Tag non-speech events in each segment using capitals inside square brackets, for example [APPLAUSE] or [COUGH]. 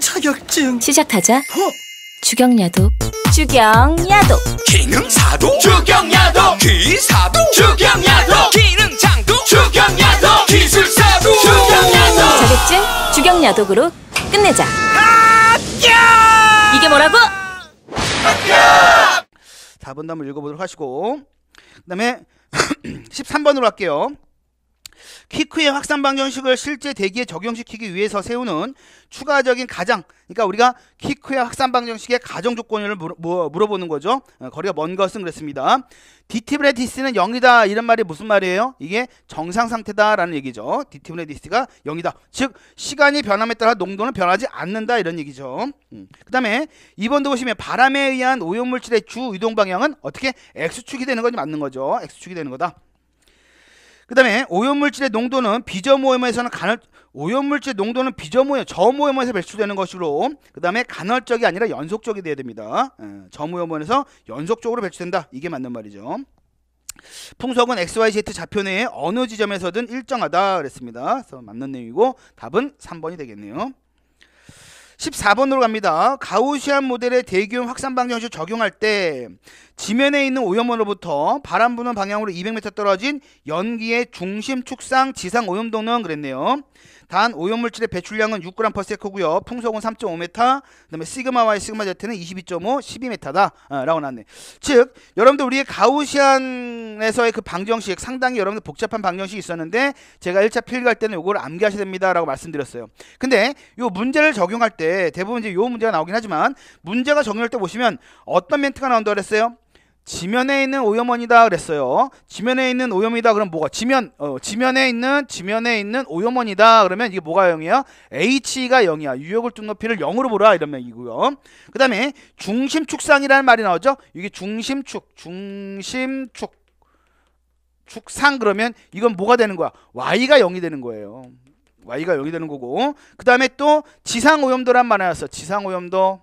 자격증 시작하자 어? 주경야도 주경야도 기능사도 주경야도 기사도 주경야도 기능장도 주경야도 기술사도 주경야도 자격증 주경야독으로 끝내자 이게 뭐라고? 답은 한번 읽어보도록 하시고 그 다음에 13번으로 할게요 퀴크의 확산 방정식을 실제 대기에 적용시키기 위해서 세우는 추가적인 가장 그러니까 우리가 퀴크의 확산 방정식의 가정 조건을 뭐, 물어보는 거죠. 어, 거리가 먼 것은 그랬습니다. 디티브레디스는 0이다 이런 말이 무슨 말이에요? 이게 정상 상태다라는 얘기죠. 디티브레디스가 0이다. 즉 시간이 변함에 따라 농도는 변하지 않는다 이런 얘기죠. 음. 그 다음에 2번도 보시면 바람에 의한 오염물질의 주 이동 방향은 어떻게 X축이 되는 건지 맞는 거죠. X축이 되는 거다. 그 다음에 오염물질의 농도는 비저모염에서는 간헐 오염물질 농도는 비저모염 저모염에서 배출되는 것으로 그 다음에 간헐적이 아니라 연속적이 돼야 됩니다 예, 저모염원에서 연속적으로 배출된다 이게 맞는 말이죠 풍속은 XYZ 좌표 내에 어느 지점에서든 일정하다 그랬습니다 그래서 맞는 내용이고 답은 3번이 되겠네요 14번으로 갑니다. 가우시안 모델의 대기온 확산 방정식 적용할 때 지면에 있는 오염원으로부터 바람 부는 방향으로 200m 떨어진 연기의 중심 축상 지상 오염도는 그랬네요. 단 오염물질의 배출량은 6g/s고요. 풍속은 3.5m, 그다음에 시그마와의 시그마 자체는 22.5, 12m다라고 나왔네. 즉 여러분들 우리의 가우시안에서의 그 방정식 상당히 여러분들 복잡한 방정식이 있었는데 제가 1차 필기할 때는 이걸 암기하셔야 됩니다라고 말씀드렸어요. 근데 이 문제를 적용할 때 대부분 이제 요 문제가 나오긴 하지만 문제가 적용할 때 보시면 어떤 멘트가 나온다고 그랬어요? 지면에 있는 오염원이다 그랬어요. 지면에 있는 오염이다 그럼 뭐가? 지면 어, 지면에 있는 지면에 있는 오염원이다 그러면 이게 뭐가 0이에요? H가 0이야. 유역을 뚝높이를 0으로 보라 이런 명이고요 그다음에 중심축상이라는 말이 나오죠. 이게 중심축, 중심축, 축상 그러면 이건 뭐가 되는 거야? Y가 0이 되는 거예요. Y가 0이 되는 거고 그 다음에 또 지상오염도란 말이었어. 지상오염도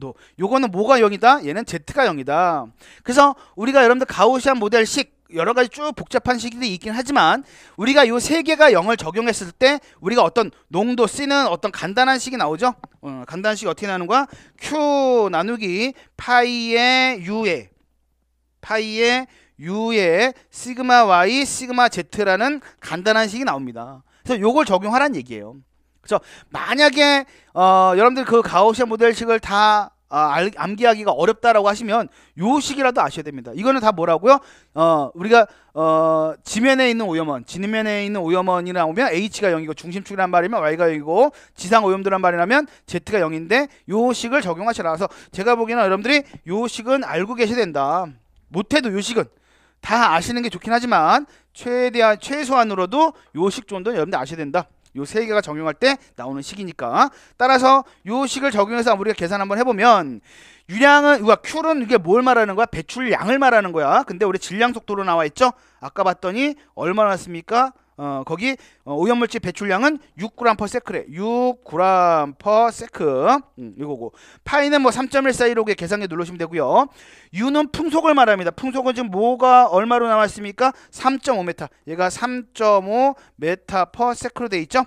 도 요거는 뭐가 0이다? 얘는 z가 0이다. 그래서 우리가 여러분들 가우시안 모델식 여러 가지 쭉 복잡한 식이 있긴 하지만 우리가 요세 개가 0을 적용했을 때 우리가 어떤 농도 쓰는 어떤 간단한 식이 나오죠. 어, 간단한 식이 어떻게 나오는 거야? q 나누기 파이의 u의 파이의 u의 시그마 y 시그마 z라는 간단한 식이 나옵니다. 그래서 요걸 적용하란 얘기예요. 그래서 만약에 어, 여러분들 그가오시안 모델식을 다 아, 암기하기가 어렵다라고 하시면 요 식이라도 아셔야 됩니다. 이거는 다 뭐라고요? 어, 우리가 어, 지면에 있는 오염원, 지면에 있는 오염원이 나오면 H가 0이고 중심축이란 말이면 Y가 0이고 지상 오염도란 말이라면 Z가 0인데 요 식을 적용하셔라 그래서 제가 보기에는 여러분들이 요 식은 알고 계셔야 된다. 못해도 요 식은 다 아시는 게 좋긴 하지만 최대한 최소한으로도 요식 정도는 여러분들 아셔야 된다. 요세 개가 적용할 때 나오는 식이니까 따라서 요 식을 적용해서 우리가 계산 한번 해보면 유량은 우와 큐는 이게 뭘 말하는 거야 배출량을 말하는 거야 근데 우리 질량 속도로 나와 있죠 아까 봤더니 얼마 나왔습니까 어, 거기 어, 오염물질 배출량은 6g/세크래. 6g/세크. s 음, 이거고. 파이는 뭐3 1 4 1 6 계산기 눌르시면 되고요. 유는 풍속을 말합니다. 풍속은 지금 뭐가 얼마로 나왔습니까? 3.5m. 얘가 3.5m/s로 돼 있죠?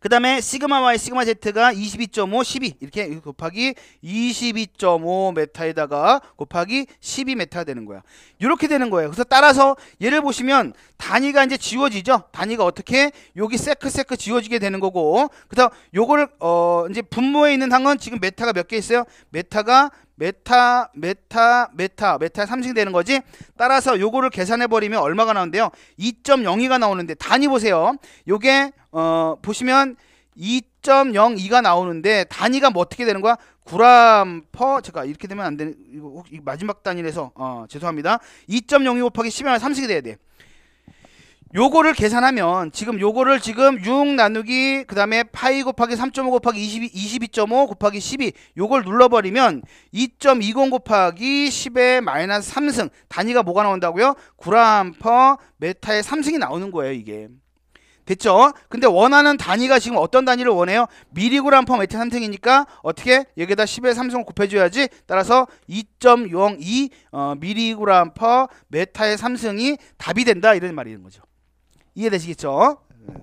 그 다음에 시그마 y 시그마 z가 22.5 12 이렇게 곱하기 22.5 메타에다가 곱하기 12 메타 되는 거야 이렇게 되는 거예요 그래서 따라서 얘를 보시면 단위가 이제 지워지죠 단위가 어떻게 여기 세크 세크 지워지게 되는 거고 그래서 요걸어 이제 분모에 있는 항은 지금 메타가 몇 개 있어요 메타가 메타 메타 메타 메타 3삼이 되는 거지 따라서 요거를 계산해 버리면 얼마가 나오는데요 2.02가 나오는데 단위 보세요 요게 어 보시면 2.02가 나오는데 단위가 뭐 어떻게 되는 거야 구 g 퍼 제가 이렇게 되면 안 되는 이거 마지막 단위라서 어 죄송합니다 2.02 곱하기 1 0에 30이 돼야 돼 요거를 계산하면 지금 요거를 지금 6 나누기 그 다음에 파이 곱하기 3.5 곱하기 22, 22.5 곱하기 12 요걸 눌러버리면 2.20 곱하기 10의 마이너스 3승 단위가 뭐가 나온다고요? 9람 퍼 메타의 3승이 나오는 거예요 이게 됐죠? 근데 원하는 단위가 지금 어떤 단위를 원해요? 미리그램 퍼 메타 3승이니까 어떻게 여기에다 10의 3승을 곱해줘야지 따라서 2.02 어, 미리그램 퍼 메타의 3승이 답이 된다 이런 말이 있는 거죠 이해되시겠죠?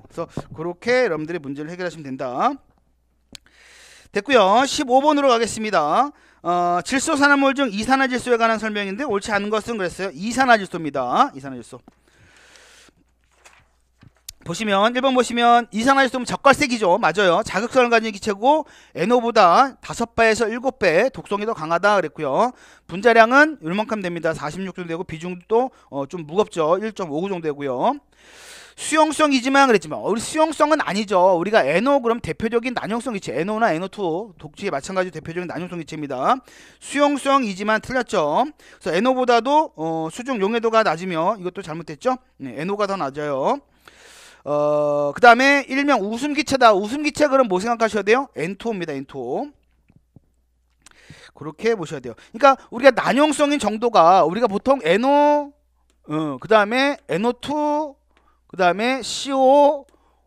그래서 그렇게 여러분들이 문제를 해결하시면 된다. 됐고요. 15번으로 가겠습니다. 어, 질소산화물 중 이산화질소에 관한 설명인데 옳지 않은 것은 그랬어요. 이산화질소입니다. 이산화질소. 보시면 1번 보시면 이산화질소는 적갈색이죠. 맞아요. 자극성을 가진 기체고 NO보다 5배에서 7배 독성이 더 강하다 그랬고요. 분자량은 얼만큼 됩니다. 46 정도 되고 비중도 어, 좀 무겁죠. 1.59 정도 되고요. 수용성이지만 그랬지만 뭐. 우 수용성은 아니죠. 우리가 NO 그럼 대표적인 난용성 기체 NO나 NO2 독지에 마찬가지 대표적인 난용성 기체입니다. 수용성이지만 틀렸죠. 그래서 NO보다도 어, 수중 용해도가 낮으며 이것도 잘못됐죠. 네, NO가 더 낮아요. 어, 그 다음에 일명 웃음기체다. 웃음기체 그럼 뭐 생각하셔야 돼요? N2입니다. N2. 그렇게 보셔야 돼요. 그러니까 우리가 난용성인 정도가 우리가 보통 NO, 어, 그 다음에 NO2, 그 다음에 CO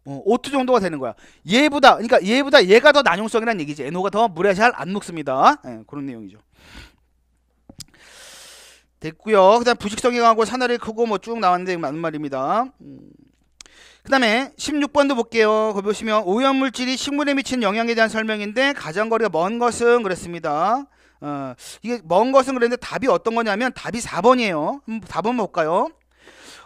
어, O2 정도가 되는 거야. 얘보다 그러니까 얘보다 얘가 더난용성이라는 얘기지. NO가 더 물에 잘 안 녹습니다. 네, 그런 내용이죠. 됐고요. 그다음 부식성이 강하고 산화를 크고 뭐 쭉 나왔는데 맞는 말입니다. 음. 그다음에 16번도 볼게요. 거 보시면 오염물질이 식물에 미친 영향에 대한 설명인데 가장 거리가 먼 것은 그랬습니다. 어, 이게 먼 것은 그랬는데 답이 어떤 거냐면 답이 4번이에요. 한번 4번 볼까요?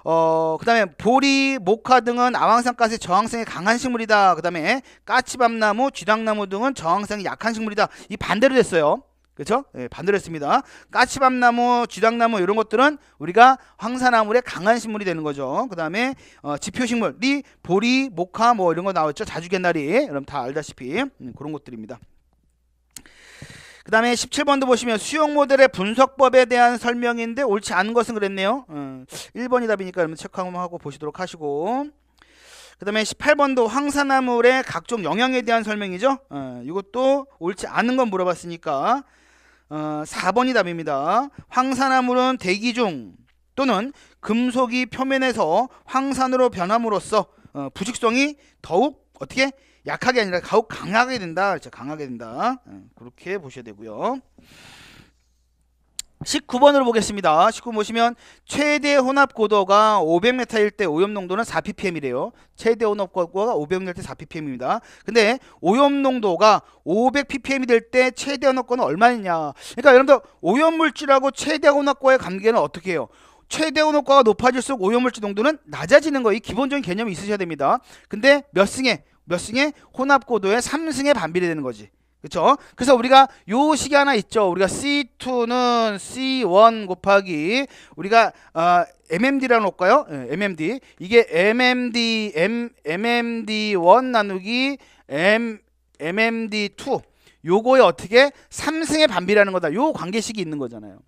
어, 그 다음에 보리, 목화 등은 아황산가스 의 저항성이 강한 식물이다. 그 다음에 까치밤나무, 쥐랑나무 등은 저항성이 약한 식물이다. 이 반대로 됐어요. 그렇죠? 예, 반대로 했습니다. 까치밤나무, 쥐당나무 이런 것들은 우리가 황산화물의 강한 식물이 되는 거죠. 그 다음에 어, 지표식물이 보리, 목화 뭐 이런 거 나왔죠. 자주개나리 여러분 다 알다시피 음, 그런 것들입니다. 그 다음에 17번도 보시면 수용 모델의 분석법에 대한 설명인데 옳지 않은 것은 그랬네요. 음, 1번이 답이니까 여러분 체크 한번 하고 보시도록 하시고 그 다음에 18번도 황산화물의 각종 영향에 대한 설명이죠. 어, 이것도 옳지 않은 건 물어봤으니까 어, 4번이 답입니다. 황산화물은 대기 중 또는 금속이 표면에서 황산으로 변함으로써 어, 부직성이 더욱 어떻게 약하게 아니라 가혹 강하게 된다. 그렇 강하게 된다. 예, 그렇게 보셔야 되고요. 19번으로 보겠습니다. 19번 보시면 최대 혼합 고도가 500m일 때 오염 농도는 4ppm이래요. 최대 혼합 고도가 500m일 때 4ppm입니다. 근데 오염 농도가 500ppm이 될 때 최대 혼합 고는 도 얼마냐? 그러니까 여러분들 오염 물질하고 최대 혼합고의 도 관계는 어떻게 해요? 최대 혼합 고도가 높아질수록 오염물질 농도는 낮아지는 거이 기본적인 개념이 있으셔야 됩니다. 근데 몇 승에 몇 승에 혼합고도의 3승의 반비례 되는 거지. 그렇죠? 그래서 우리가 요 식이 하나 있죠. 우리가 C2는 C1 곱하기 우리가 어, MMD라고 놓을까요? 네, 예, MMD. 이게 MMD M MMD1 나누기 M MMD2. 요거에 어떻게 3승의 반비라는 거다. 요 관계식이 있는 거잖아요.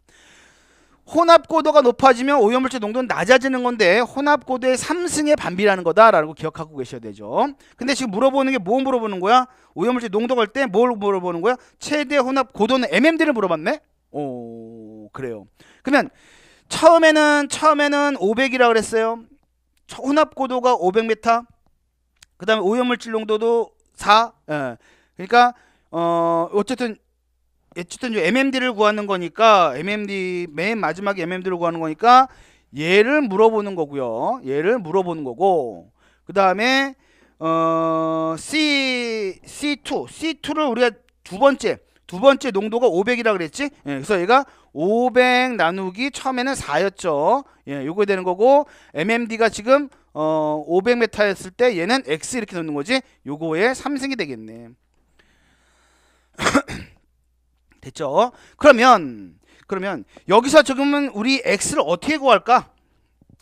혼합고도가 높아지면 오염물질 농도는 낮아지는 건데 혼합고도의 3승의 반비라는 거다라고 기억하고 계셔야 되죠. 근데 지금 물어보는 게 뭐 물어보는 거야? 오염물질 농도 갈 때 뭘 물어보는 거야? 최대 혼합고도는 mmd를 물어봤네? 오 그래요. 그러면 처음에는 처음에는 500이라고 그랬어요. 혼합고도가 500m 그 다음에 오염물질 농도도 4 예. 그러니까 어 어쨌든 어쨌든 MMD를 구하는 거니까 MMD 맨 마지막에 MMD를 구하는 거니까 얘를 물어보는 거고요. 얘를 물어보는 거고 그 다음에 어, C C2 C2를 우리가 두 번째 두 번째 농도가 500이라 그랬지. 예, 그래서 얘가 500 나누기 처음에는 4였죠. 예, 요거 되는 거고 MMD가 지금 어, 500m 였을 때 얘는 X 이렇게 놓는 거지. 요거에 3승이 되겠네. 됐죠? 그러면 그러면 여기서 지금은 우리 x를 어떻게 구할까?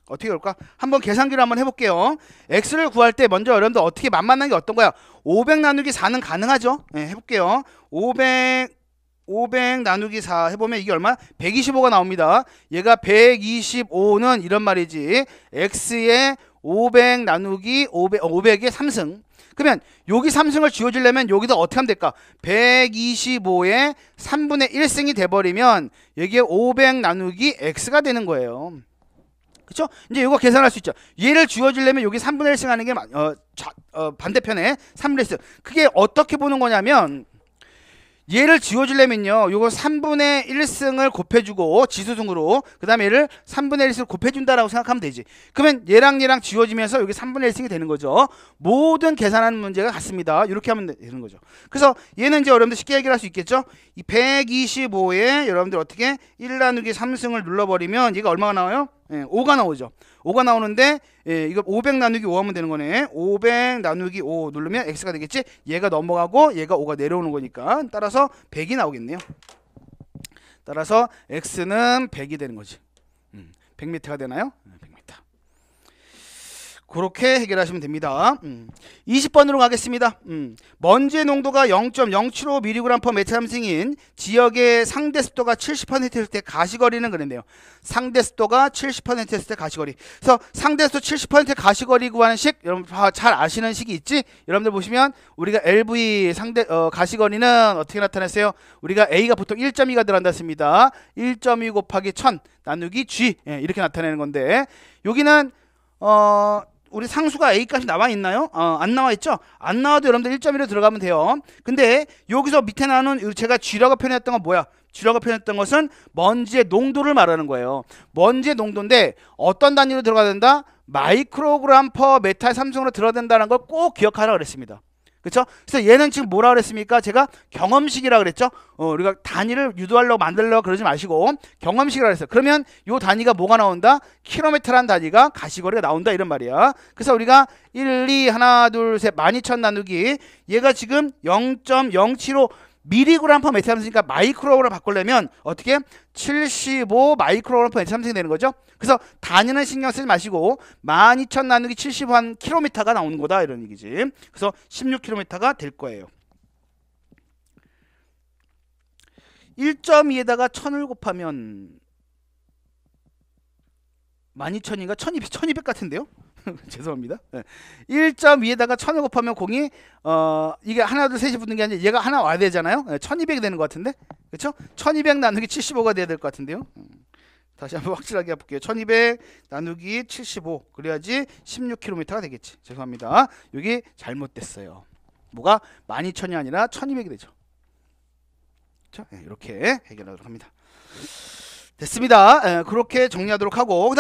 어떻게 구할까? 한번 계산기를 한번 해볼게요. x를 구할 때 먼저 여러분들 어떻게 만만한 게 어떤 거야? 500 나누기 4는 가능하죠? 네, 해볼게요. 500 500 나누기 4 해보면 이게 얼마? 125가 나옵니다. 얘가 125는 이런 말이지. x의 500 나누기 500, 500의 3승. 그러면 여기 3승을 지어주려면 여기다 어떻게 하면 될까? 1 2 5에 3분의 1승이 돼버리면 여기에 500 나누기 x가 되는 거예요. 그렇죠? 이제 이거 계산할 수 있죠. 얘를 지워주려면 여기 3분의 1승 하는 게 어, 자, 어, 반대편에 3분의 1승. 그게 어떻게 보는 거냐면 얘를 지워주려면요. 요거 3분의 1승을 곱해주고 지수승으로 그 다음에 얘를 3분의 1승을 곱해준다라고 생각하면 되지. 그러면 얘랑 얘랑 지워지면서 여기 3분의 1승이 되는 거죠. 모든 계산하는 문제가 같습니다. 이렇게 하면 되는 거죠. 그래서 얘는 이제 여러분들 쉽게 해결할 수 있겠죠. 이 125에 여러분들 어떻게 1 나누기 3승을 눌러버리면 얘가 얼마가 나와요? 예, 5가 나오죠. 5가 나오는데 예, 이거 500 나누기 5 하면 되는 거네. 500 나누기 5 누르면 x가 되겠지. 얘가 넘어가고 얘가 5가 내려오는 거니까 따라서 100이 나오겠네요. 따라서 x는 100이 되는 거지. 100m가 음, 되나요? 네, 그렇게 해결하시면 됩니다. 음. 20번으로 가겠습니다. 음. 먼지의 농도가 0.075mg/m 메타암인 지역의 상대 습도가 70%였을 때 가시거리는 그런데요. 상대 습도가 70%였을 때 가시거리. 그래서 상대 습도 70% 가시거리 구하는 식 여러분 잘 아시는 식이 있지? 여러분들 보시면 우리가 LV 상대 어, 가시거리는 어떻게 나타냈어요? 우리가 A가 보통 1.2가 들어간다습니다. 1.2 곱하기 1000 나누기 G 예, 이렇게 나타내는 건데 여기는 어 우리 상수가 A값이 나와 있나요? 어, 안 나와 있죠? 안 나와도 여러분들 1.1로 들어가면 돼요. 근데 여기서 밑에 나오는 제가 G라고 표현했던 건 뭐야? G라고 표현했던 것은 먼지의 농도를 말하는 거예요. 먼지의 농도인데 어떤 단위로 들어가야 된다? 마이크로그램 퍼 메탈 삼성으로 들어야 된다는 걸 꼭 기억하라 그랬습니다. 그렇죠? 그래서 얘는 지금 뭐라 그랬습니까? 제가 경험식이라 그랬죠. 어, 우리가 단위를 유도하려고 만들려고 그러지 마시고 경험식이라 그랬어요. 그러면 요 단위가 뭐가 나온다? 킬로미터란 단위가 가시거리가 나온다 이런 말이야. 그래서 우리가 1, 2, 하나, 둘, 셋, 12,000 나누기 얘가 지금 0.075 미리그램 퍼 메타 삼승이니까 마이크로로 바꾸려면 어떻게 75 마이크로그램 퍼 메타 삼승이 되는 거죠. 그래서 단위는 신경 쓰지 마시고 12,000 나누기 70한 킬로미터가 나오는 거다 이런 얘기지. 그래서 16킬로미터가 될 거예요. 1.2에다가 1000을 곱하면 12,000인가 1200, 1200 같은데요? [LAUGHS] 죄송합니다. 네. 1점 위에다가 1000을 곱하면 공이 어 이게 하나 둘 셋이 붙는 게 아니라 얘가 하나 와야 되잖아요. 네, 1200이 되는 것 같은데. 그렇죠? 1200 나누기 75가 돼야 될 것 같은데요. 음. 다시 한번 확실하게 해볼게요. 1200 나누기 75 그래야지 16km가 되겠지. 죄송합니다. 여기 잘못됐어요. 뭐가 12000이 아니라 1200이 되죠. 자, 네, 이렇게 해결하도록 합니다. 됐습니다. 에, 네, 그렇게 정리하도록 하고 그다음